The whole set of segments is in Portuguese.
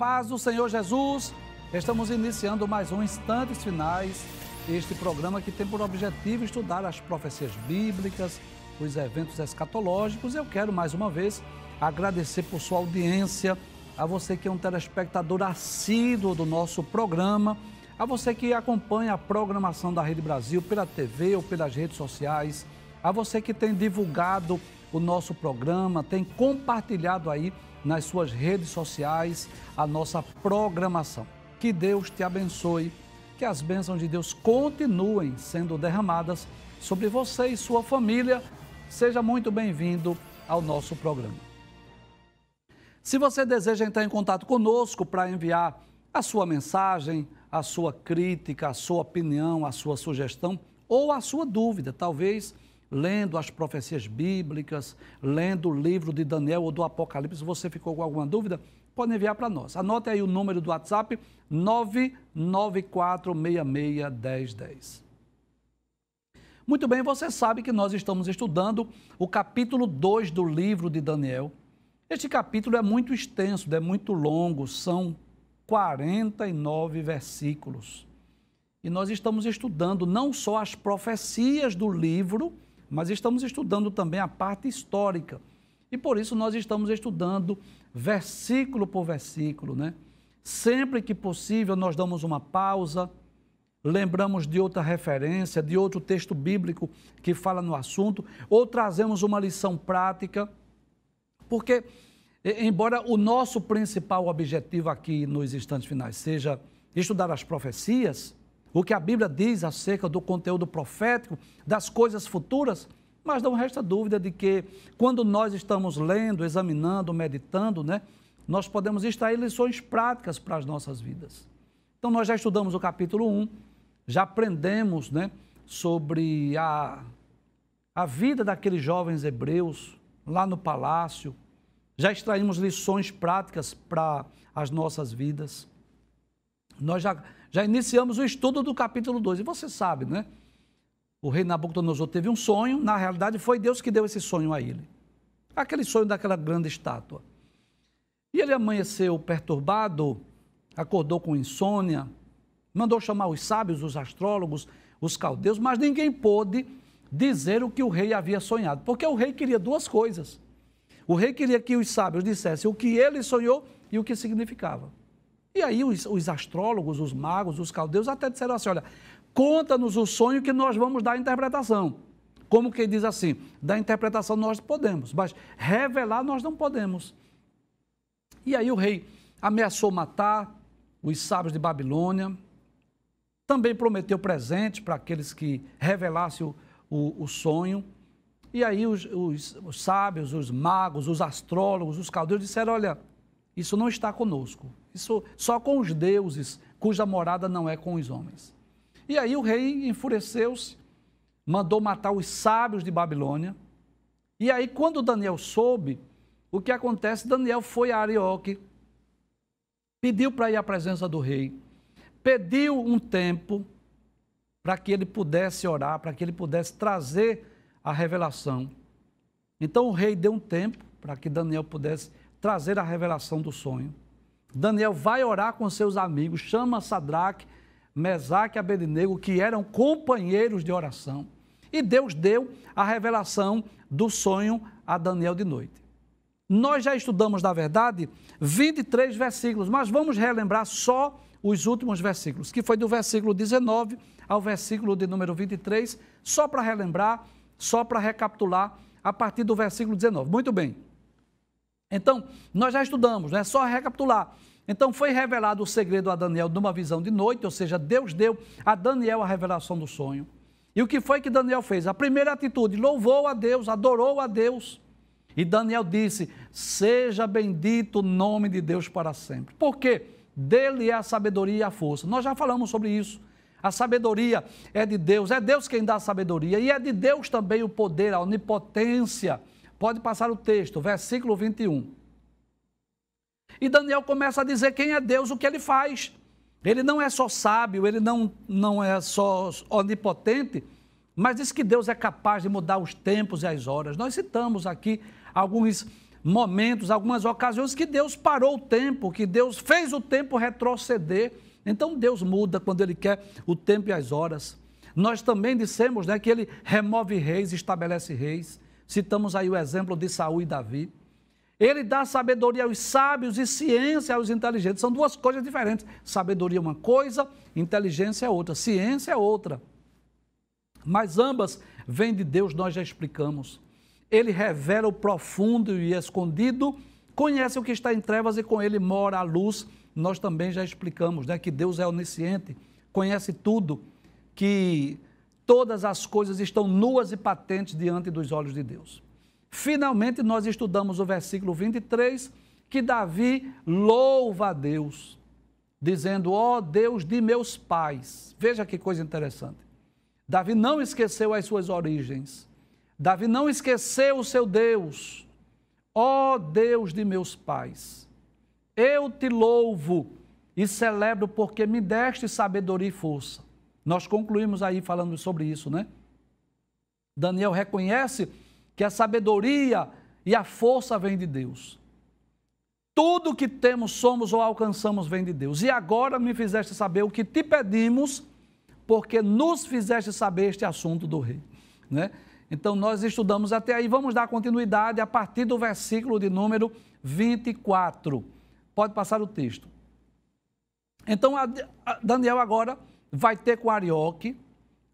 paz do Senhor Jesus. Estamos iniciando mais um Instantes Finais, este programa que tem por objetivo estudar as profecias bíblicas, os eventos escatológicos. Eu quero mais uma vez agradecer por sua audiência, a você que é um telespectador assíduo do nosso programa, a você que acompanha a programação da Rede Brasil pela TV ou pelas redes sociais, a você que tem divulgado o nosso programa, tem compartilhado aí nas suas redes sociais a nossa programação. Que Deus te abençoe, que as bênçãos de Deus continuem sendo derramadas sobre você e sua família. Seja muito bem-vindo ao nosso programa. Se você deseja entrar em contato conosco para enviar a sua mensagem, a sua crítica, a sua opinião, a sua sugestão ou a sua dúvida, talvez lendo as profecias bíblicas, lendo o livro de Daniel ou do Apocalipse, se você ficou com alguma dúvida, pode enviar para nós. Anote aí o número do WhatsApp: 994661010. Muito bem, você sabe que nós estamos estudando o capítulo 2 do livro de Daniel. Este capítulo é muito extenso, é muito longo, são 49 versículos. E nós estamos estudando não só as profecias do livro, mas estamos estudando também a parte histórica. E por isso nós estamos estudando versículo por versículo, né? Sempre que possível, nós damos uma pausa, lembramos de outra referência, de outro texto bíblico que fala no assunto, ou trazemos uma lição prática, porque, embora o nosso principal objetivo aqui nos instantes finais seja estudar as profecias, o que a Bíblia diz acerca do conteúdo profético, das coisas futuras, mas não resta dúvida de que quando nós estamos lendo, examinando, meditando, né, nós podemos extrair lições práticas para as nossas vidas. Então nós já estudamos o capítulo 1, já aprendemos né, sobre a, a vida daqueles jovens hebreus lá no palácio, já extraímos lições práticas para as nossas vidas. Nós já já iniciamos o estudo do capítulo 2. E você sabe, né? O rei Nabucodonosor teve um sonho, na realidade foi Deus que deu esse sonho a ele. Aquele sonho daquela grande estátua. E ele amanheceu perturbado, acordou com insônia, mandou chamar os sábios, os astrólogos, os caldeus, mas ninguém pôde dizer o que o rei havia sonhado, porque o rei queria duas coisas. O rei queria que os sábios dissessem o que ele sonhou e o que significava. E aí os, os astrólogos, os magos, os caldeus até disseram assim: olha, conta-nos o sonho que nós vamos dar a interpretação. Como que diz assim, da interpretação nós podemos, mas revelar nós não podemos. E aí o rei ameaçou matar os sábios de Babilônia, também prometeu presentes para aqueles que revelassem o, o, o sonho. E aí os, os, os, sábios, os magos, os astrólogos, os caldeus disseram: olha, isso não está conosco. Isso só com os deuses, cuja morada não é com os homens. E aí o rei enfureceu-se, mandou matar os sábios de Babilônia. E aí, quando Daniel soube, o que acontece? Daniel foi a Arioque, pediu para ir à presença do rei, pediu um tempo para que ele pudesse orar, para que ele pudesse trazer a revelação. Então o rei deu um tempo para que Daniel pudesse trazer a revelação do sonho. Daniel vai orar com seus amigos, chama Sadraque, Mesaque e Abednego, que eram companheiros de oração. E Deus deu a revelação do sonho a Daniel de noite. Nós já estudamos, na verdade, 23 versículos, mas vamos relembrar só os últimos versículos, que foi do versículo 19 ao versículo de número 23, só para relembrar, só para recapitular, a partir do versículo 19. Muito bem. Então, nós já estudamos, né? Só recapitular. Então foi revelado o segredo a Daniel numa visão de noite, ou seja, Deus deu a Daniel a revelação do sonho. E o que foi que Daniel fez? A primeira atitude, louvou a Deus, adorou a Deus. E Daniel disse: Seja bendito o nome de Deus para sempre. Porque dele é a sabedoria e a força. Nós já falamos sobre isso. A sabedoria é de Deus, é Deus quem dá a sabedoria, e é de Deus também o poder, a onipotência Pode passar o texto, versículo 21. E Daniel começa a dizer quem é Deus, o que ele faz. Ele não é só sábio, ele não, não é só onipotente, mas diz que Deus é capaz de mudar os tempos e as horas. Nós citamos aqui alguns momentos, algumas ocasiões que Deus parou o tempo, que Deus fez o tempo retroceder. Então Deus muda quando Ele quer o tempo e as horas. Nós também dissemos né, que Ele remove reis, estabelece reis. Citamos aí o exemplo de Saul e Davi. Ele dá sabedoria aos sábios e ciência aos inteligentes. São duas coisas diferentes. Sabedoria é uma coisa, inteligência é outra, ciência é outra. Mas ambas vêm de Deus, nós já explicamos. Ele revela o profundo e escondido, conhece o que está em trevas e com ele mora a luz. Nós também já explicamos né, que Deus é onisciente, conhece tudo, que todas as coisas estão nuas e patentes diante dos olhos de Deus. Finalmente, nós estudamos o versículo 23, que Davi louva a Deus, dizendo: Ó oh Deus de meus pais. Veja que coisa interessante. Davi não esqueceu as suas origens. Davi não esqueceu o seu Deus. Ó oh Deus de meus pais, eu te louvo e celebro porque me deste sabedoria e força. Nós concluímos aí falando sobre isso, né? Daniel reconhece que a sabedoria e a força vem de Deus. Tudo que temos, somos ou alcançamos vem de Deus. E agora me fizeste saber o que te pedimos, porque nos fizeste saber este assunto do rei, né? Então nós estudamos até aí, vamos dar continuidade a partir do versículo de número 24. Pode passar o texto. Então Daniel agora vai ter com Arioque,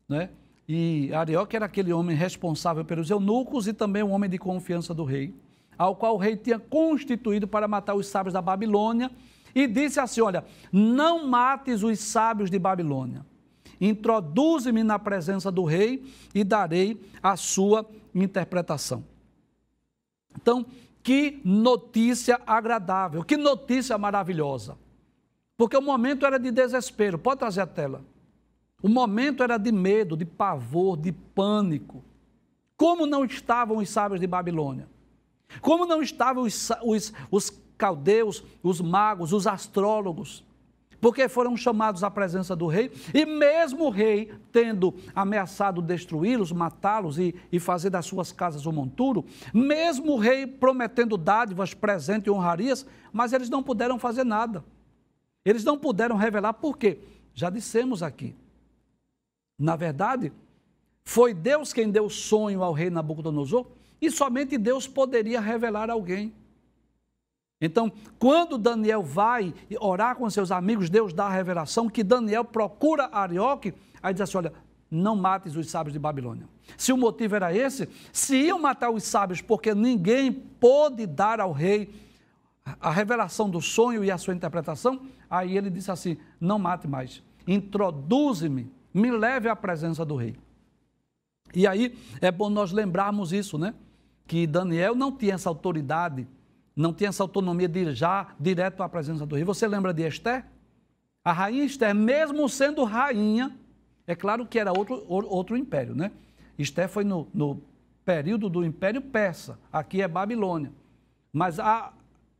né? E Arioque era aquele homem responsável pelos eunucos e também um homem de confiança do rei, ao qual o rei tinha constituído para matar os sábios da Babilônia, e disse assim: Olha, não mates os sábios de Babilônia. Introduze-me na presença do rei e darei a sua interpretação. Então, que notícia agradável, que notícia maravilhosa. Porque o momento era de desespero. Pode trazer a tela. O momento era de medo, de pavor, de pânico. Como não estavam os sábios de Babilônia? Como não estavam os, os, os caldeus, os magos, os astrólogos? porque foram chamados à presença do rei, e mesmo o rei, tendo ameaçado destruí-los, matá-los e, e, fazer das suas casas um monturo, mesmo o rei prometendo dádivas, presentes e honrarias, mas eles não puderam fazer nada. Eles não puderam revelar por quê? Já dissemos aqui. Na verdade, foi Deus quem deu o sonho ao rei Nabucodonosor e somente Deus poderia revelar alguém. Então, quando Daniel vai orar com seus amigos, Deus dá a revelação que Daniel procura Arioque, aí diz assim: olha, não mates os sábios de Babilônia. Se o motivo era esse, se iam matar os sábios, porque ninguém pôde dar ao rei a revelação do sonho e a sua interpretação, Aí ele disse assim: Não mate mais, introduze-me, me leve à presença do rei. E aí é bom nós lembrarmos isso, né? Que Daniel não tinha essa autoridade, não tinha essa autonomia de ir já direto à presença do rei. Você lembra de Esther? A rainha Esther, mesmo sendo rainha, é claro que era outro, outro império, né? Esther foi no, no período do Império Persa, aqui é Babilônia. Mas a,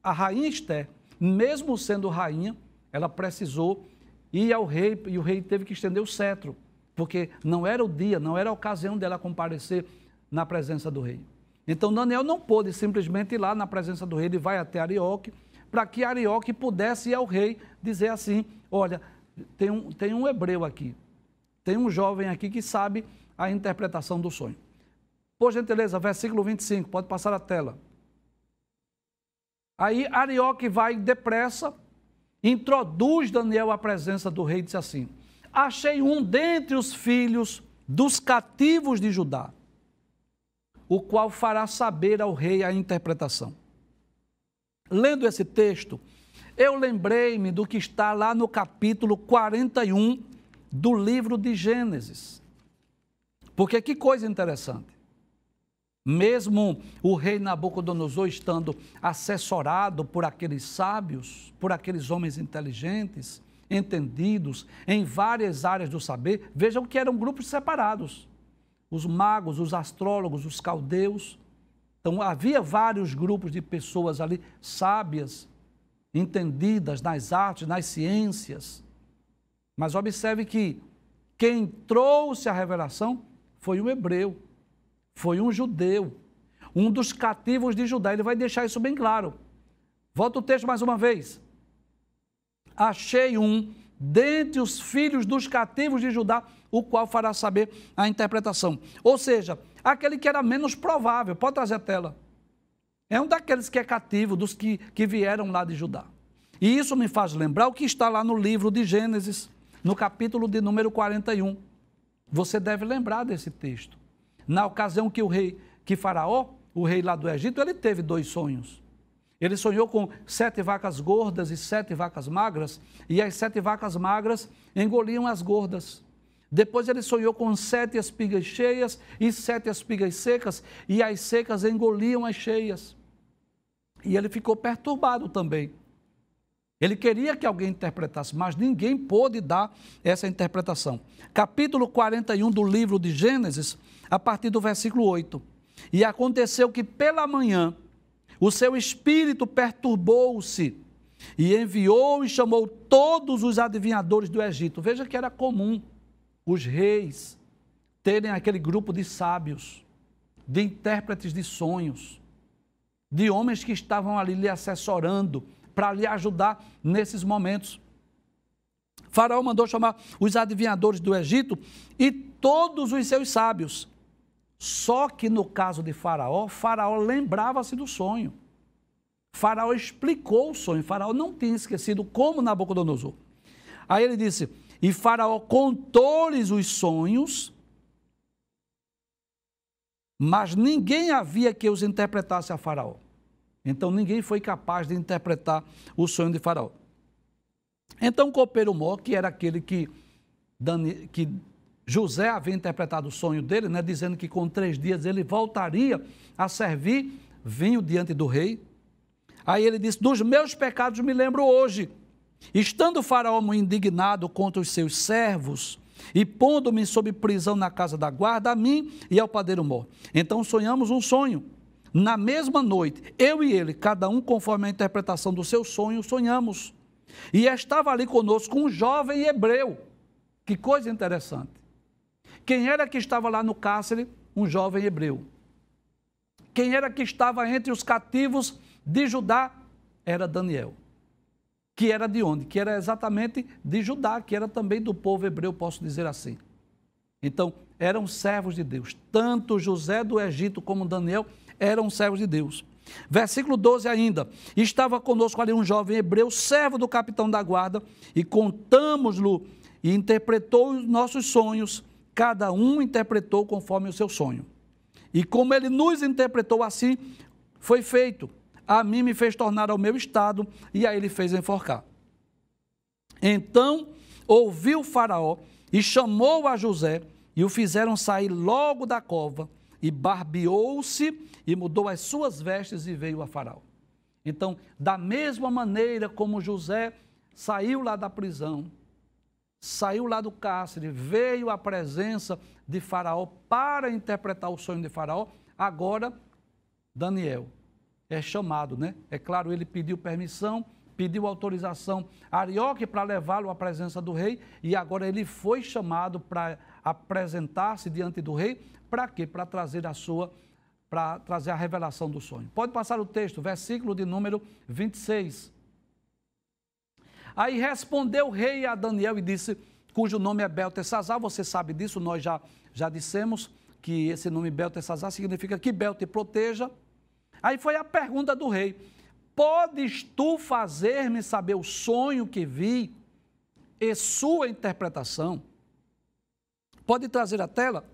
a rainha Esther, mesmo sendo rainha, ela precisou ir ao rei e o rei teve que estender o cetro, porque não era o dia, não era a ocasião dela comparecer na presença do rei. Então Daniel não pôde simplesmente ir lá na presença do rei, ele vai até Arioque, para que Arioque pudesse ir ao rei dizer assim: olha, tem um, tem um hebreu aqui, tem um jovem aqui que sabe a interpretação do sonho. Por gentileza, versículo 25, pode passar a tela. Aí Arioque vai depressa introduz Daniel à presença do rei e diz assim: Achei um dentre os filhos dos cativos de Judá, o qual fará saber ao rei a interpretação. Lendo esse texto, eu lembrei-me do que está lá no capítulo 41 do livro de Gênesis. Porque que coisa interessante. Mesmo o rei Nabucodonosor estando assessorado por aqueles sábios, por aqueles homens inteligentes, entendidos em várias áreas do saber, vejam que eram grupos separados. Os magos, os astrólogos, os caldeus. Então havia vários grupos de pessoas ali sábias, entendidas nas artes, nas ciências. Mas observe que quem trouxe a revelação foi o hebreu foi um judeu, um dos cativos de Judá. Ele vai deixar isso bem claro. Volta o texto mais uma vez. Achei um dentre os filhos dos cativos de Judá, o qual fará saber a interpretação. Ou seja, aquele que era menos provável. Pode trazer a tela. É um daqueles que é cativo, dos que, que vieram lá de Judá. E isso me faz lembrar o que está lá no livro de Gênesis, no capítulo de número 41. Você deve lembrar desse texto. Na ocasião que o rei, que Faraó, o rei lá do Egito, ele teve dois sonhos. Ele sonhou com sete vacas gordas e sete vacas magras, e as sete vacas magras engoliam as gordas. Depois ele sonhou com sete espigas cheias e sete espigas secas, e as secas engoliam as cheias. E ele ficou perturbado também. Ele queria que alguém interpretasse, mas ninguém pôde dar essa interpretação. Capítulo 41 do livro de Gênesis, a partir do versículo 8. E aconteceu que pela manhã o seu espírito perturbou-se e enviou e chamou todos os adivinhadores do Egito. Veja que era comum os reis terem aquele grupo de sábios, de intérpretes de sonhos, de homens que estavam ali lhe assessorando para lhe ajudar nesses momentos. Faraó mandou chamar os adivinhadores do Egito e todos os seus sábios. Só que no caso de Faraó, Faraó lembrava-se do sonho. Faraó explicou o sonho. Faraó não tinha esquecido como Nabucodonosor. Aí ele disse: E Faraó contou-lhes os sonhos, mas ninguém havia que os interpretasse a Faraó. Então ninguém foi capaz de interpretar o sonho de Faraó. Então o copeiro Mó, que era aquele que, Dani, que José havia interpretado o sonho dele, né, dizendo que com três dias ele voltaria a servir vinho diante do rei. Aí ele disse: Dos meus pecados me lembro hoje. Estando Faraó indignado contra os seus servos e pondo-me sob prisão na casa da guarda, a mim e ao padeiro Mó. Então sonhamos um sonho na mesma noite, eu e ele, cada um conforme a interpretação do seu sonho, sonhamos. E estava ali conosco um jovem hebreu. Que coisa interessante. Quem era que estava lá no cárcere? Um jovem hebreu. Quem era que estava entre os cativos de Judá? Era Daniel. Que era de onde? Que era exatamente de Judá, que era também do povo hebreu, posso dizer assim. Então, eram servos de Deus. Tanto José do Egito como Daniel eram servos de Deus. Versículo 12 ainda. Estava conosco ali um jovem hebreu, servo do capitão da guarda, e contamos-lhe e interpretou os nossos sonhos. Cada um interpretou conforme o seu sonho. E como ele nos interpretou assim, foi feito. A mim me fez tornar ao meu estado, e a ele fez enforcar. Então ouviu Faraó e chamou a José, e o fizeram sair logo da cova e barbeou-se e mudou as suas vestes e veio a Faraó. Então, da mesma maneira como José saiu lá da prisão, saiu lá do cárcere, veio à presença de Faraó para interpretar o sonho de Faraó, agora Daniel é chamado, né? É claro, ele pediu permissão, pediu autorização a Arioque para levá-lo à presença do rei, e agora ele foi chamado para apresentar-se diante do rei, para quê? Para trazer a sua para trazer a revelação do sonho. Pode passar o texto, versículo de número 26. Aí respondeu o rei a Daniel e disse, cujo nome é Beltesazar, você sabe disso, nós já, já dissemos que esse nome Beltesazar significa que Bel te proteja. Aí foi a pergunta do rei: Podes tu fazer-me saber o sonho que vi e sua interpretação? Pode trazer a tela?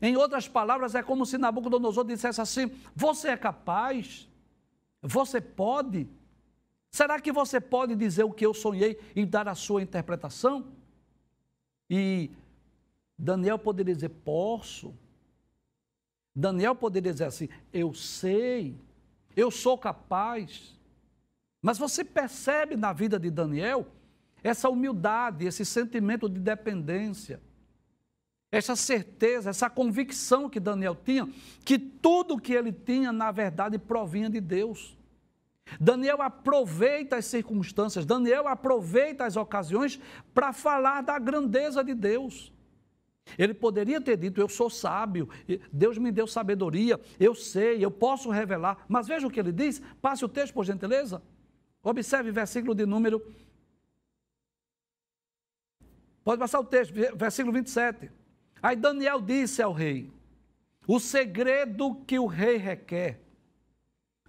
Em outras palavras, é como se Nabucodonosor dissesse assim: Você é capaz? Você pode? Será que você pode dizer o que eu sonhei e dar a sua interpretação? E Daniel poderia dizer: Posso. Daniel poderia dizer assim: Eu sei, eu sou capaz. Mas você percebe na vida de Daniel essa humildade, esse sentimento de dependência essa certeza, essa convicção que Daniel tinha, que tudo que ele tinha, na verdade, provinha de Deus. Daniel aproveita as circunstâncias, Daniel aproveita as ocasiões para falar da grandeza de Deus. Ele poderia ter dito: Eu sou sábio, Deus me deu sabedoria, eu sei, eu posso revelar. Mas veja o que ele diz, passe o texto, por gentileza. Observe versículo de número. Pode passar o texto, versículo 27. Aí Daniel disse ao rei: O segredo que o rei requer,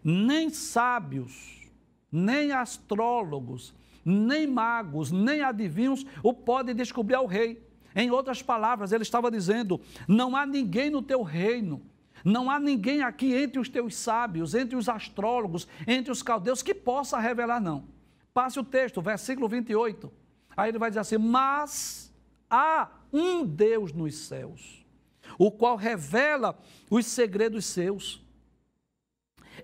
nem sábios, nem astrólogos, nem magos, nem adivinhos o podem descobrir ao rei. Em outras palavras, ele estava dizendo: Não há ninguém no teu reino não há ninguém aqui entre os teus sábios, entre os astrólogos, entre os caldeus que possa revelar, não. Passe o texto, versículo 28. Aí ele vai dizer assim: Mas há um Deus nos céus, o qual revela os segredos seus.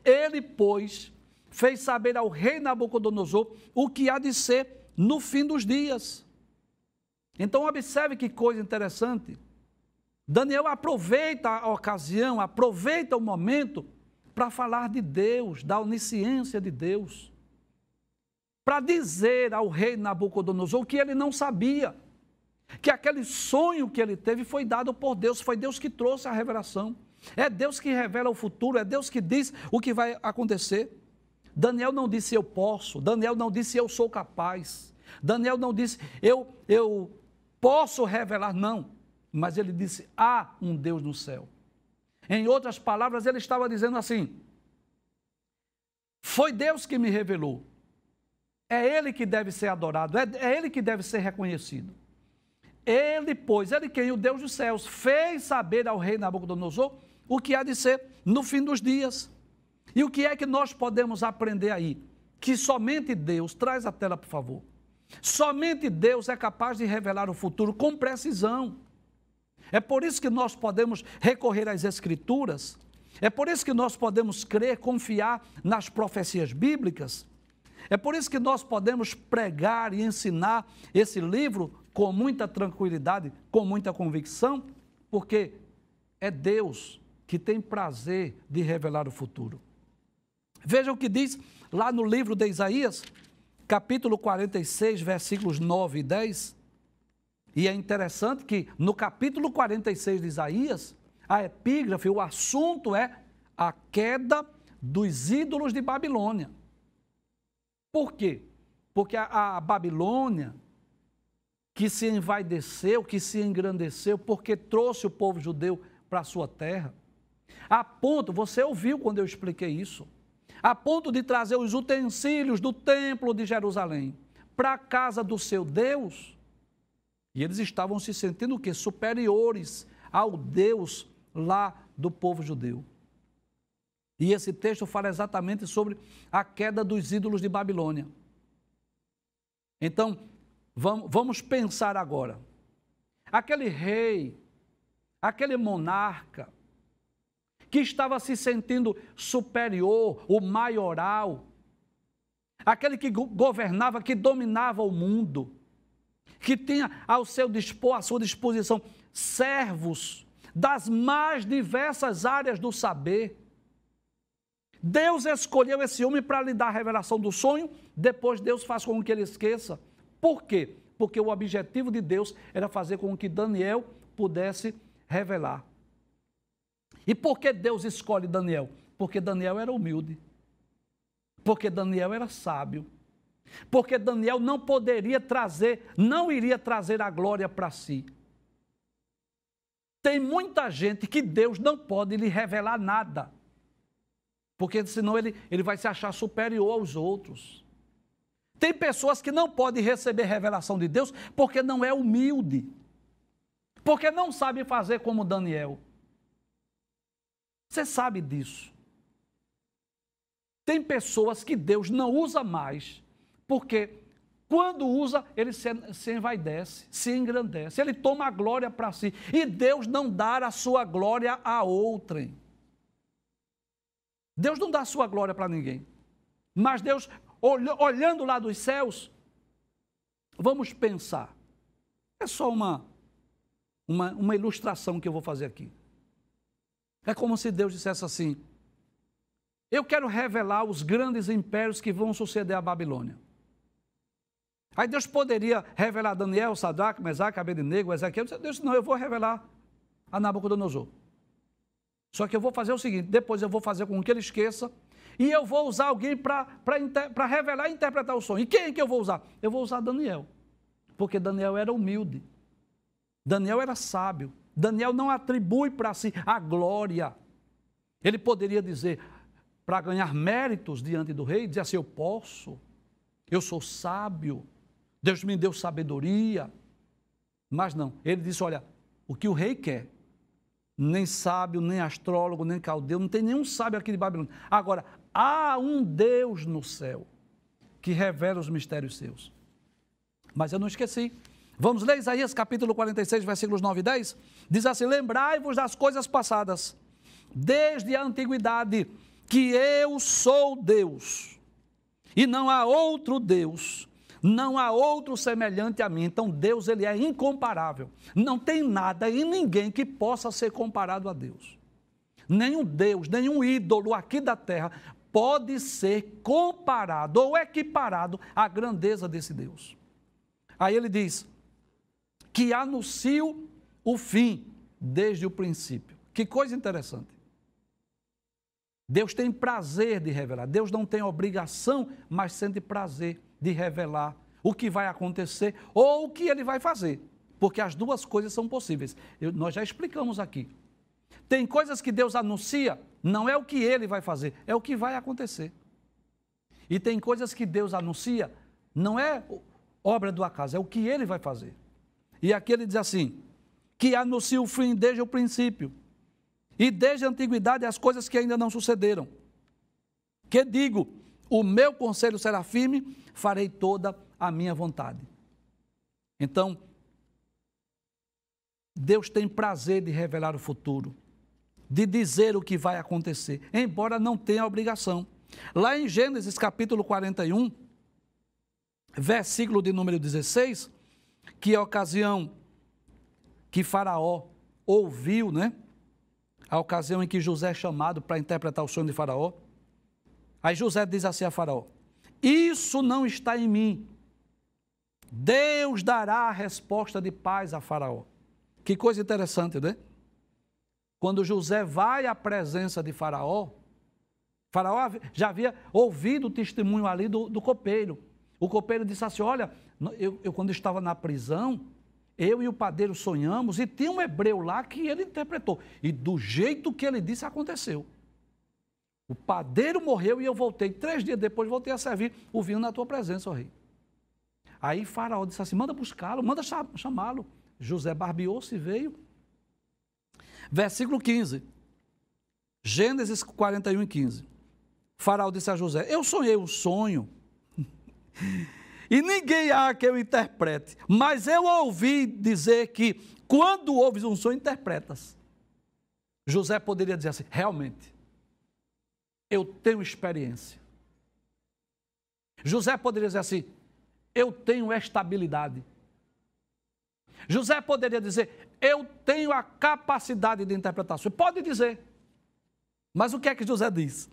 Ele, pois, fez saber ao rei Nabucodonosor o que há de ser no fim dos dias. Então, observe que coisa interessante. Daniel aproveita a ocasião, aproveita o momento para falar de Deus, da onisciência de Deus, para dizer ao rei Nabucodonosor o que ele não sabia que aquele sonho que ele teve foi dado por Deus, foi Deus que trouxe a revelação. É Deus que revela o futuro, é Deus que diz o que vai acontecer. Daniel não disse eu posso, Daniel não disse eu sou capaz. Daniel não disse eu eu posso revelar não, mas ele disse há um Deus no céu. Em outras palavras, ele estava dizendo assim: Foi Deus que me revelou. É ele que deve ser adorado, é, é ele que deve ser reconhecido. Ele, pois, ele é quem? O Deus dos céus, fez saber ao rei Nabucodonosor o que há de ser no fim dos dias. E o que é que nós podemos aprender aí? Que somente Deus, traz a tela, por favor. Somente Deus é capaz de revelar o futuro com precisão. É por isso que nós podemos recorrer às Escrituras, é por isso que nós podemos crer, confiar nas profecias bíblicas, é por isso que nós podemos pregar e ensinar esse livro com muita tranquilidade, com muita convicção, porque é Deus que tem prazer de revelar o futuro. Veja o que diz lá no livro de Isaías, capítulo 46, versículos 9 e 10. E é interessante que no capítulo 46 de Isaías, a epígrafe, o assunto é a queda dos ídolos de Babilônia. Por quê? Porque a, a Babilônia, que se envaideceu, que se engrandeceu, porque trouxe o povo judeu para a sua terra, a ponto, você ouviu quando eu expliquei isso, a ponto de trazer os utensílios do templo de Jerusalém para a casa do seu Deus, e eles estavam se sentindo o quê? Superiores ao Deus lá do povo judeu. E esse texto fala exatamente sobre a queda dos ídolos de Babilônia. Então, vamos pensar agora. Aquele rei, aquele monarca, que estava se sentindo superior, o maioral, aquele que governava, que dominava o mundo, que tinha ao seu dispor, à sua disposição, servos das mais diversas áreas do saber Deus escolheu esse homem para lhe dar a revelação do sonho, depois Deus faz com que ele esqueça. Por quê? Porque o objetivo de Deus era fazer com que Daniel pudesse revelar. E por que Deus escolhe Daniel? Porque Daniel era humilde. Porque Daniel era sábio. Porque Daniel não poderia trazer, não iria trazer a glória para si. Tem muita gente que Deus não pode lhe revelar nada porque senão ele, ele vai se achar superior aos outros. Tem pessoas que não podem receber revelação de Deus porque não é humilde. Porque não sabe fazer como Daniel. Você sabe disso. Tem pessoas que Deus não usa mais, porque quando usa, ele se, se envaidece, se engrandece, ele toma a glória para si. E Deus não dá a sua glória a outrem. Deus não dá sua glória para ninguém. Mas Deus, olhando lá dos céus, vamos pensar. É só uma, uma, uma ilustração que eu vou fazer aqui. É como se Deus dissesse assim: Eu quero revelar os grandes impérios que vão suceder à Babilônia. Aí Deus poderia revelar Daniel, Sadraque, Mesaque, Abednego, Ezequiel. Deus disse, não, eu vou revelar a Nabucodonosor. Só que eu vou fazer o seguinte: depois eu vou fazer com que ele esqueça e eu vou usar alguém para revelar e interpretar o sonho. E quem é que eu vou usar? Eu vou usar Daniel, porque Daniel era humilde, Daniel era sábio, Daniel não atribui para si a glória. Ele poderia dizer, para ganhar méritos diante do rei, dizer assim: Eu posso, eu sou sábio, Deus me deu sabedoria. Mas não, ele disse: Olha, o que o rei quer nem sábio, nem astrólogo, nem caldeu, não tem nenhum sábio aqui de Babilônia. Agora, há um Deus no céu que revela os mistérios seus. Mas eu não esqueci. Vamos ler Isaías capítulo 46, versículos 9 e 10? Diz assim: Lembrai-vos das coisas passadas, desde a antiguidade, que eu sou Deus, e não há outro Deus não há outro semelhante a mim. Então Deus ele é incomparável. Não tem nada e ninguém que possa ser comparado a Deus. Nenhum Deus, nenhum ídolo aqui da terra pode ser comparado ou equiparado à grandeza desse Deus. Aí ele diz: que anuncio o fim desde o princípio. Que coisa interessante. Deus tem prazer de revelar. Deus não tem obrigação, mas sente prazer de revelar o que vai acontecer ou o que ele vai fazer. Porque as duas coisas são possíveis. Eu, nós já explicamos aqui. Tem coisas que Deus anuncia, não é o que ele vai fazer, é o que vai acontecer. E tem coisas que Deus anuncia, não é obra do acaso, é o que ele vai fazer. E aqui ele diz assim: que anuncia o fim desde o princípio e desde a antiguidade as coisas que ainda não sucederam. Que digo, o meu conselho será firme, farei toda a minha vontade. Então, Deus tem prazer de revelar o futuro, de dizer o que vai acontecer, embora não tenha obrigação. Lá em Gênesis capítulo 41, versículo de número 16, que é a ocasião que Faraó ouviu, né? a ocasião em que José é chamado para interpretar o sonho de Faraó. Aí José diz assim a Faraó: Isso não está em mim. Deus dará a resposta de paz a Faraó. Que coisa interessante, né? Quando José vai à presença de Faraó, Faraó já havia ouvido o testemunho ali do, do copeiro. O copeiro disse assim: Olha, eu, eu quando estava na prisão, eu e o padeiro sonhamos, e tem um hebreu lá que ele interpretou. E do jeito que ele disse, aconteceu. O padeiro morreu e eu voltei. Três dias depois voltei a servir o vinho na tua presença, ó rei. Aí Faraó disse assim: manda buscá-lo, manda chamá-lo. José barbeou-se e veio. Versículo 15. Gênesis 41 e 15. Faraó disse a José: Eu sonhei um sonho e ninguém há que eu interprete. Mas eu ouvi dizer que quando ouves um sonho, interpretas. José poderia dizer assim: realmente, eu tenho experiência. José poderia dizer assim: eu tenho estabilidade. José poderia dizer: eu tenho a capacidade de interpretação. Pode dizer. Mas o que é que José diz?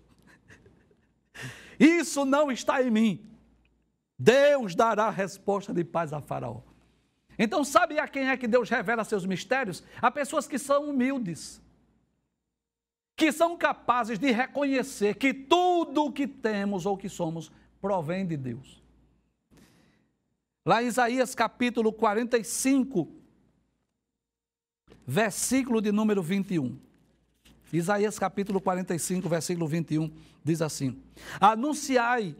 Isso não está em mim. Deus dará resposta de paz a Faraó. Então, sabe a quem é que Deus revela seus mistérios? A pessoas que são humildes, que são capazes de reconhecer que tudo o que temos ou que somos provém de Deus. Lá em Isaías capítulo 45, versículo de número 21. Isaías capítulo 45, versículo 21 diz assim: Anunciai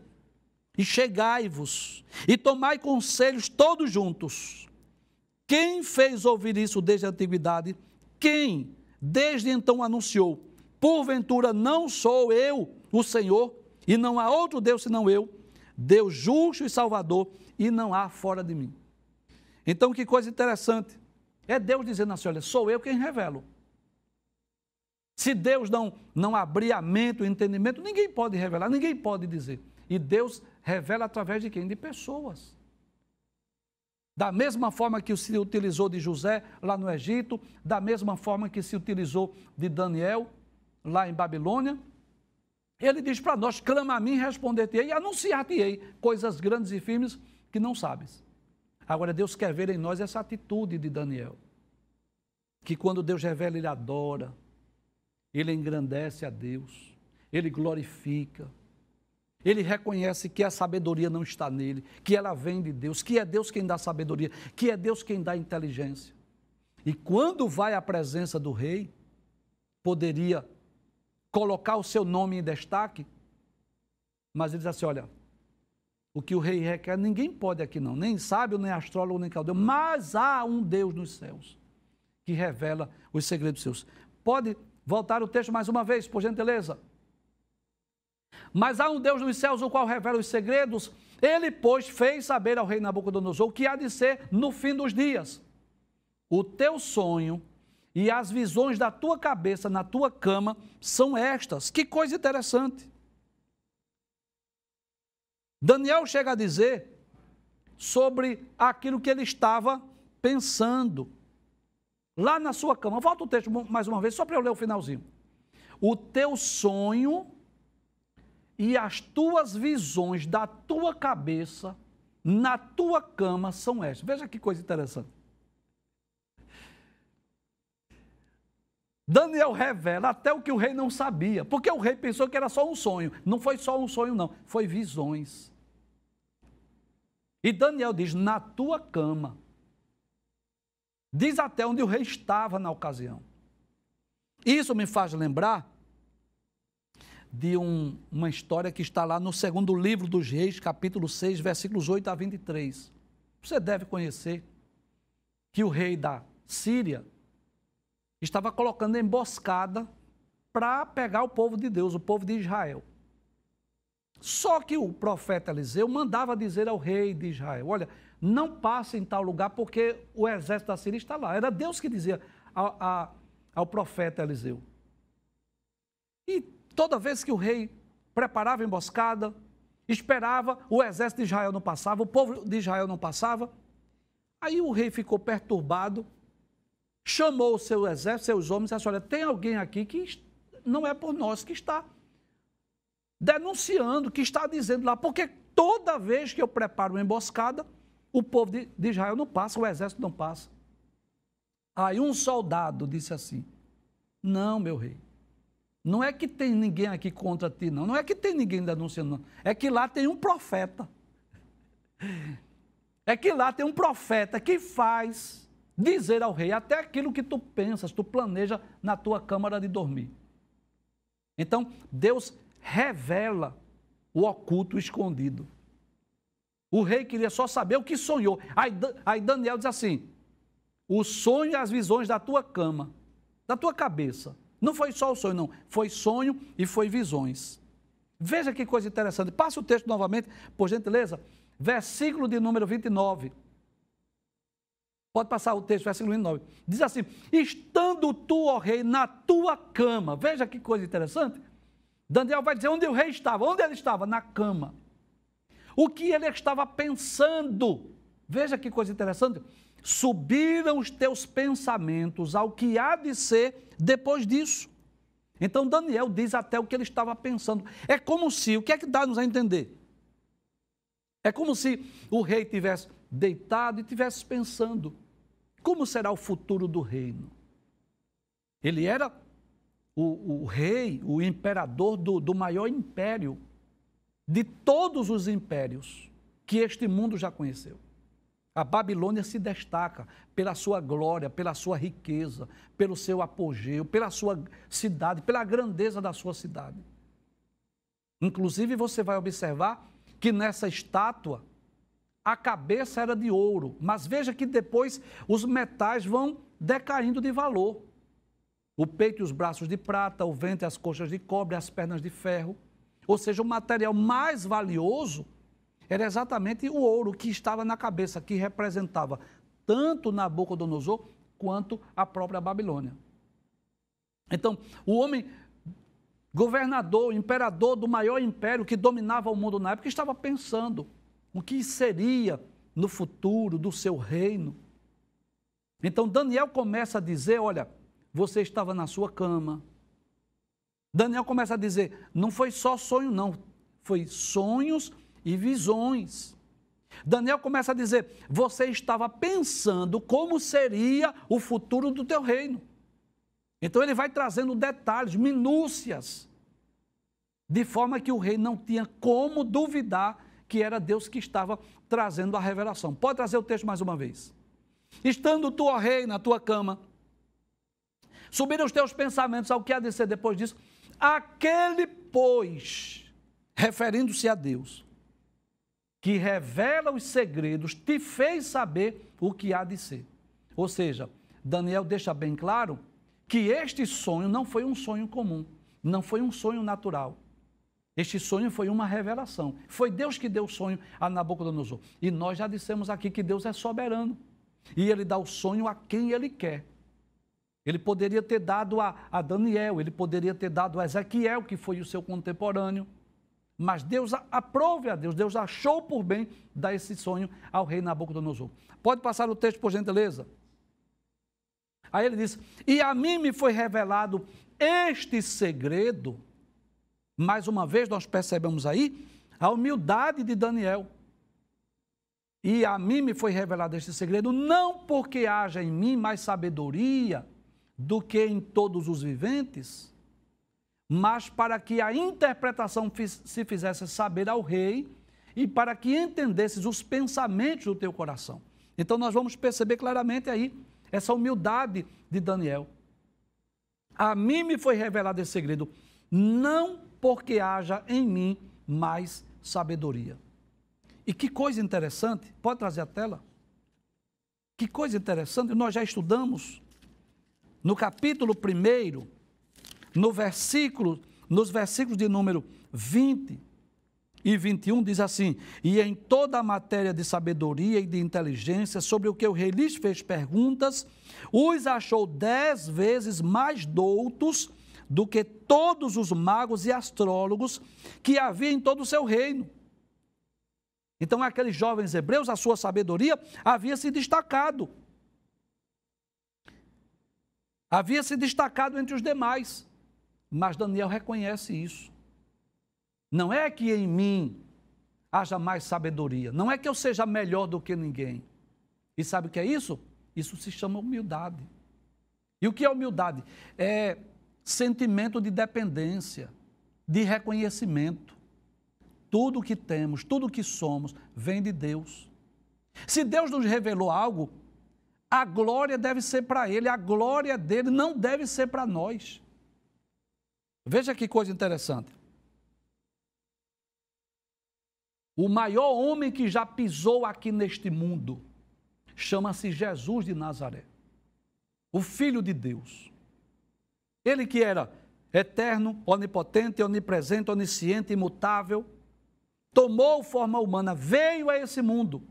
e chegai-vos, e tomai conselhos todos juntos. Quem fez ouvir isso desde a antiguidade? Quem desde então anunciou? Porventura não sou eu o Senhor, e não há outro Deus senão eu, Deus justo e salvador, e não há fora de mim. Então, que coisa interessante. É Deus dizendo assim: olha, sou eu quem revelo. Se Deus não, não abrir a mente, o entendimento, ninguém pode revelar, ninguém pode dizer. E Deus Revela através de quem? De pessoas. Da mesma forma que se utilizou de José lá no Egito, da mesma forma que se utilizou de Daniel lá em Babilônia, ele diz para nós: clama a mim, responder-te-ei, anunciar-te-ei coisas grandes e firmes que não sabes. Agora, Deus quer ver em nós essa atitude de Daniel, que quando Deus revela, ele adora, ele engrandece a Deus, ele glorifica, ele reconhece que a sabedoria não está nele, que ela vem de Deus, que é Deus quem dá sabedoria, que é Deus quem dá inteligência. E quando vai à presença do rei, poderia colocar o seu nome em destaque, mas ele diz assim: olha, o que o rei requer, ninguém pode aqui não, nem sábio, nem astrólogo, nem caldeu, mas há um Deus nos céus que revela os segredos seus. Pode voltar o texto mais uma vez, por gentileza. Mas há um Deus nos céus, o qual revela os segredos. Ele, pois, fez saber ao rei Nabucodonosor o que há de ser no fim dos dias. O teu sonho e as visões da tua cabeça na tua cama são estas. Que coisa interessante. Daniel chega a dizer sobre aquilo que ele estava pensando lá na sua cama. Volta o texto mais uma vez, só para eu ler o finalzinho. O teu sonho e as tuas visões da tua cabeça na tua cama são estas. Veja que coisa interessante. Daniel revela até o que o rei não sabia, porque o rei pensou que era só um sonho. Não foi só um sonho, não, foi visões. E Daniel diz: na tua cama. Diz até onde o rei estava na ocasião. Isso me faz lembrar de um, uma história que está lá no segundo livro dos Reis, capítulo 6, versículos 8 a 23. Você deve conhecer que o rei da Síria estava colocando emboscada para pegar o povo de Deus, o povo de Israel. Só que o profeta Eliseu mandava dizer ao rei de Israel: Olha, não passe em tal lugar porque o exército da Síria está lá. Era Deus que dizia ao, ao profeta Eliseu. E Toda vez que o rei preparava emboscada, esperava, o exército de Israel não passava, o povo de Israel não passava. Aí o rei ficou perturbado, chamou o seu exército, seus homens, e disse: Olha, tem alguém aqui que não é por nós que está denunciando, que está dizendo lá, porque toda vez que eu preparo uma emboscada, o povo de, de Israel não passa, o exército não passa. Aí um soldado disse assim: Não, meu rei, não é que tem ninguém aqui contra ti, não. Não é que tem ninguém denunciando, não. É que lá tem um profeta. É que lá tem um profeta que faz dizer ao rei até aquilo que tu pensas, tu planeja na tua câmara de dormir. Então, Deus revela o oculto escondido. O rei queria só saber o que sonhou. Aí, aí Daniel diz assim: o sonho e as visões da tua cama, da tua cabeça não foi só o sonho, não. Foi sonho e foi visões. Veja que coisa interessante. Passe o texto novamente, por gentileza. Versículo de número 29. Pode passar o texto, versículo 29. Diz assim: Estando tu, ó rei, na tua cama. Veja que coisa interessante. Daniel vai dizer onde o rei estava. Onde ele estava? Na cama. O que ele estava pensando. Veja que coisa interessante subiram os teus pensamentos ao que há de ser depois disso. Então Daniel diz até o que ele estava pensando. É como se, o que é que dá-nos a entender? É como se o rei tivesse deitado e tivesse pensando: como será o futuro do reino? Ele era o, o rei, o imperador do, do maior império de todos os impérios que este mundo já conheceu. A Babilônia se destaca pela sua glória, pela sua riqueza, pelo seu apogeu, pela sua cidade, pela grandeza da sua cidade. Inclusive, você vai observar que nessa estátua a cabeça era de ouro, mas veja que depois os metais vão decaindo de valor. O peito e os braços de prata, o ventre e as coxas de cobre, as pernas de ferro. Ou seja, o material mais valioso era exatamente o ouro que estava na cabeça, que representava tanto Nabucodonosor quanto a própria Babilônia. Então, o homem governador, imperador do maior império que dominava o mundo na época, estava pensando o que seria no futuro do seu reino. Então Daniel começa a dizer: olha, você estava na sua cama. Daniel começa a dizer: não foi só sonho, não, foi sonhos e visões. Daniel começa a dizer: Você estava pensando como seria o futuro do teu reino. Então ele vai trazendo detalhes, minúcias, de forma que o rei não tinha como duvidar que era Deus que estava trazendo a revelação. Pode trazer o texto mais uma vez. Estando tu, ó rei, na tua cama, subiram os teus pensamentos ao que há de ser depois disso. Aquele, pois, referindo-se a Deus, que revela os segredos, te fez saber o que há de ser. Ou seja, Daniel deixa bem claro que este sonho não foi um sonho comum, não foi um sonho natural. Este sonho foi uma revelação. Foi Deus que deu o sonho a Nabucodonosor. E nós já dissemos aqui que Deus é soberano. E ele dá o sonho a quem ele quer. Ele poderia ter dado a, a Daniel, ele poderia ter dado a Ezequiel, que foi o seu contemporâneo. Mas Deus aprove a Deus, Deus achou por bem dar esse sonho ao rei Nabucodonosor. Pode passar o texto, por gentileza. Aí ele diz: E a mim me foi revelado este segredo. Mais uma vez, nós percebemos aí a humildade de Daniel. E a mim me foi revelado este segredo, não porque haja em mim mais sabedoria do que em todos os viventes mas para que a interpretação se fizesse saber ao rei e para que entendesses os pensamentos do teu coração. Então nós vamos perceber claramente aí essa humildade de Daniel. A mim me foi revelado esse segredo, não porque haja em mim mais sabedoria. E que coisa interessante, pode trazer a tela? Que coisa interessante, nós já estudamos no capítulo 1 no versículo, nos versículos de número 20 e 21 diz assim: E em toda a matéria de sabedoria e de inteligência, sobre o que o rei lhes fez perguntas, os achou dez vezes mais doutos do que todos os magos e astrólogos que havia em todo o seu reino. Então, aqueles jovens hebreus, a sua sabedoria havia se destacado. Havia se destacado entre os demais. Mas Daniel reconhece isso. Não é que em mim haja mais sabedoria, não é que eu seja melhor do que ninguém. E sabe o que é isso? Isso se chama humildade. E o que é humildade? É sentimento de dependência, de reconhecimento. Tudo que temos, tudo que somos, vem de Deus. Se Deus nos revelou algo, a glória deve ser para Ele, a glória dele não deve ser para nós. Veja que coisa interessante. O maior homem que já pisou aqui neste mundo chama-se Jesus de Nazaré, o Filho de Deus. Ele que era eterno, onipotente, onipresente, onisciente, imutável, tomou forma humana, veio a esse mundo.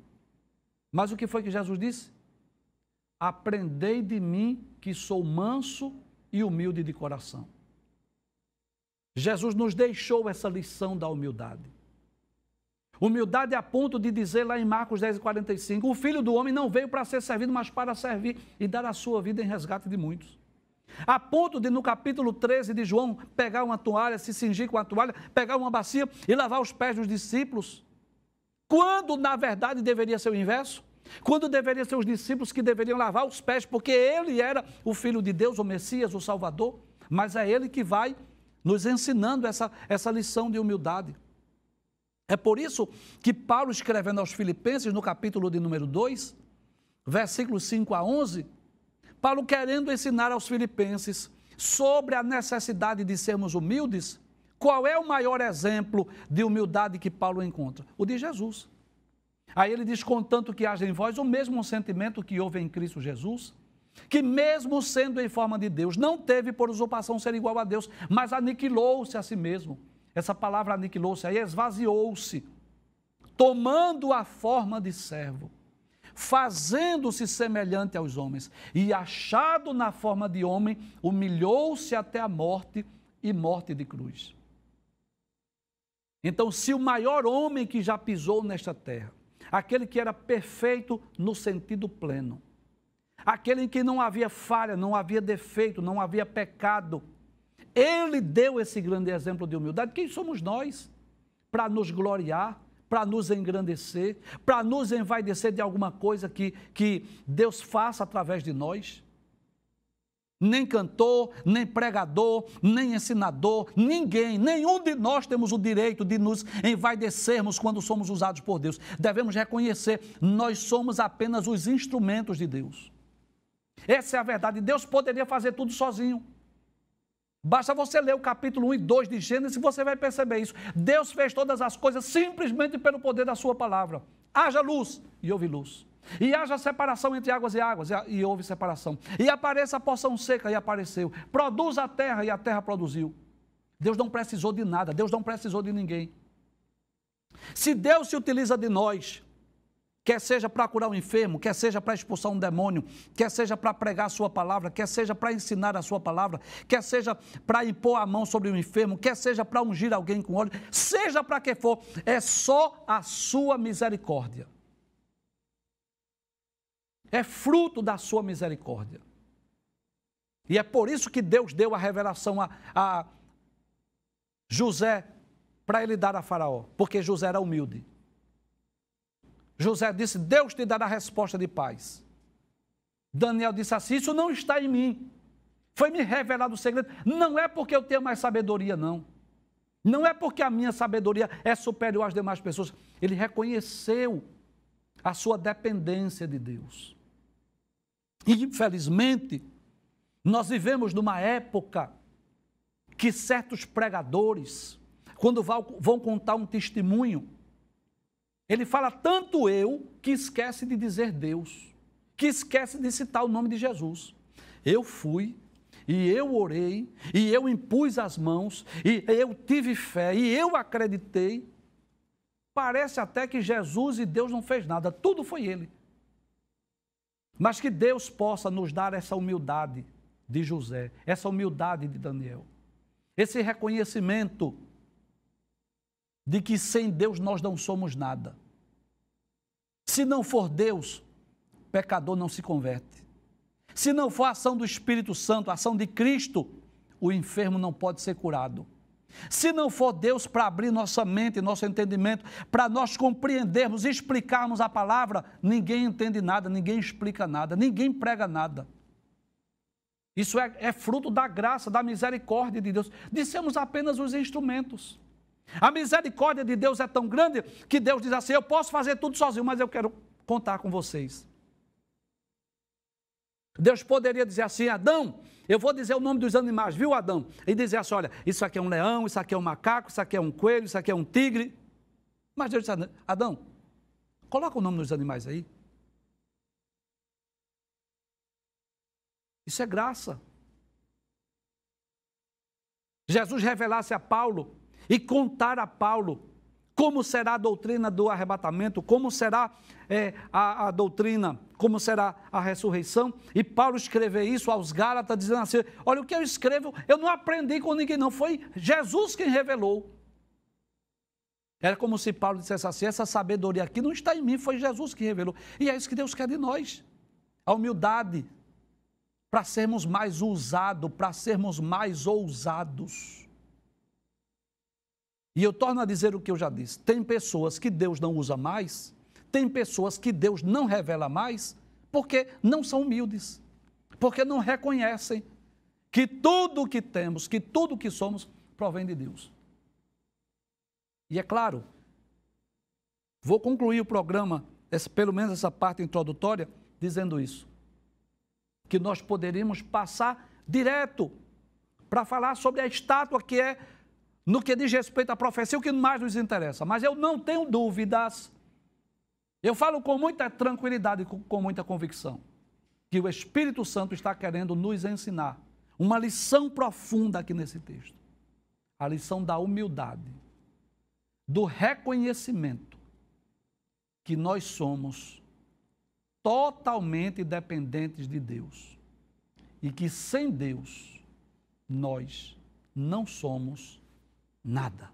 Mas o que foi que Jesus disse? Aprendei de mim que sou manso e humilde de coração. Jesus nos deixou essa lição da humildade. Humildade a ponto de dizer lá em Marcos 10, 45: O filho do homem não veio para ser servido, mas para servir e dar a sua vida em resgate de muitos. A ponto de, no capítulo 13 de João, pegar uma toalha, se cingir com a toalha, pegar uma bacia e lavar os pés dos discípulos. Quando, na verdade, deveria ser o inverso? Quando deveriam ser os discípulos que deveriam lavar os pés, porque ele era o filho de Deus, o Messias, o Salvador, mas é ele que vai nos ensinando essa, essa lição de humildade. É por isso que Paulo, escrevendo aos Filipenses, no capítulo de número 2, versículos 5 a 11, Paulo, querendo ensinar aos Filipenses sobre a necessidade de sermos humildes, qual é o maior exemplo de humildade que Paulo encontra? O de Jesus. Aí ele diz: contanto que haja em vós o mesmo sentimento que houve em Cristo Jesus que, mesmo sendo em forma de Deus, não teve por usurpação ser igual a Deus, mas aniquilou-se a si mesmo. Essa palavra aniquilou-se aí, esvaziou-se, tomando a forma de servo, fazendo-se semelhante aos homens, e achado na forma de homem, humilhou-se até a morte e morte de cruz. Então, se o maior homem que já pisou nesta terra, aquele que era perfeito no sentido pleno, aquele em que não havia falha, não havia defeito, não havia pecado. Ele deu esse grande exemplo de humildade. Quem somos nós para nos gloriar, para nos engrandecer, para nos envaidecer de alguma coisa que, que Deus faça através de nós? Nem cantor, nem pregador, nem ensinador, ninguém, nenhum de nós temos o direito de nos envaidecermos quando somos usados por Deus. Devemos reconhecer, nós somos apenas os instrumentos de Deus. Essa é a verdade. Deus poderia fazer tudo sozinho. Basta você ler o capítulo 1 e 2 de Gênesis e você vai perceber isso. Deus fez todas as coisas simplesmente pelo poder da sua palavra. Haja luz e houve luz. E haja separação entre águas e águas e houve separação. E apareça a poção seca e apareceu. Produza a terra e a terra produziu. Deus não precisou de nada, Deus não precisou de ninguém. Se Deus se utiliza de nós quer seja para curar um enfermo, quer seja para expulsar um demônio, quer seja para pregar a sua palavra, quer seja para ensinar a sua palavra, quer seja para impor a mão sobre um enfermo, quer seja para ungir alguém com óleo, seja para que for, é só a sua misericórdia. É fruto da sua misericórdia. E é por isso que Deus deu a revelação a, a José para ele dar a Faraó, porque José era humilde. José disse: Deus te dará a resposta de paz. Daniel disse assim: Isso não está em mim. Foi me revelado o segredo. Não é porque eu tenho mais sabedoria, não. Não é porque a minha sabedoria é superior às demais pessoas. Ele reconheceu a sua dependência de Deus. E, infelizmente, nós vivemos numa época que certos pregadores, quando vão contar um testemunho, ele fala tanto eu que esquece de dizer Deus, que esquece de citar o nome de Jesus. Eu fui e eu orei, e eu impus as mãos, e eu tive fé, e eu acreditei. Parece até que Jesus e Deus não fez nada, tudo foi ele. Mas que Deus possa nos dar essa humildade de José, essa humildade de Daniel, esse reconhecimento de que sem Deus nós não somos nada. Se não for Deus, pecador não se converte. Se não for a ação do Espírito Santo, a ação de Cristo, o enfermo não pode ser curado. Se não for Deus para abrir nossa mente, nosso entendimento, para nós compreendermos e explicarmos a palavra, ninguém entende nada, ninguém explica nada, ninguém prega nada. Isso é, é fruto da graça, da misericórdia de Deus. Dissemos apenas os instrumentos. A misericórdia de Deus é tão grande que Deus diz assim: Eu posso fazer tudo sozinho, mas eu quero contar com vocês. Deus poderia dizer assim: Adão, eu vou dizer o nome dos animais, viu, Adão? E dizer assim: Olha, isso aqui é um leão, isso aqui é um macaco, isso aqui é um coelho, isso aqui é um tigre. Mas Deus disse: Adão, coloca o nome dos animais aí. Isso é graça. Jesus revelasse a Paulo e contar a Paulo como será a doutrina do arrebatamento, como será é, a, a, doutrina, como será a ressurreição. E Paulo escrever isso aos Gálatas, dizendo assim: Olha, o que eu escrevo, eu não aprendi com ninguém, não. Foi Jesus quem revelou. Era como se Paulo dissesse assim: essa sabedoria aqui não está em mim, foi Jesus que revelou. E é isso que Deus quer de nós. A humildade, para sermos mais ousados, para sermos mais ousados. E eu torno a dizer o que eu já disse: tem pessoas que Deus não usa mais, tem pessoas que Deus não revela mais, porque não são humildes, porque não reconhecem que tudo o que temos, que tudo o que somos, provém de Deus. E é claro, vou concluir o programa, pelo menos essa parte introdutória, dizendo isso. Que nós poderíamos passar direto para falar sobre a estátua que é no que diz respeito à profecia, o que mais nos interessa. Mas eu não tenho dúvidas, eu falo com muita tranquilidade e com muita convicção, que o Espírito Santo está querendo nos ensinar uma lição profunda aqui nesse texto a lição da humildade, do reconhecimento que nós somos totalmente dependentes de Deus e que sem Deus nós não somos nada.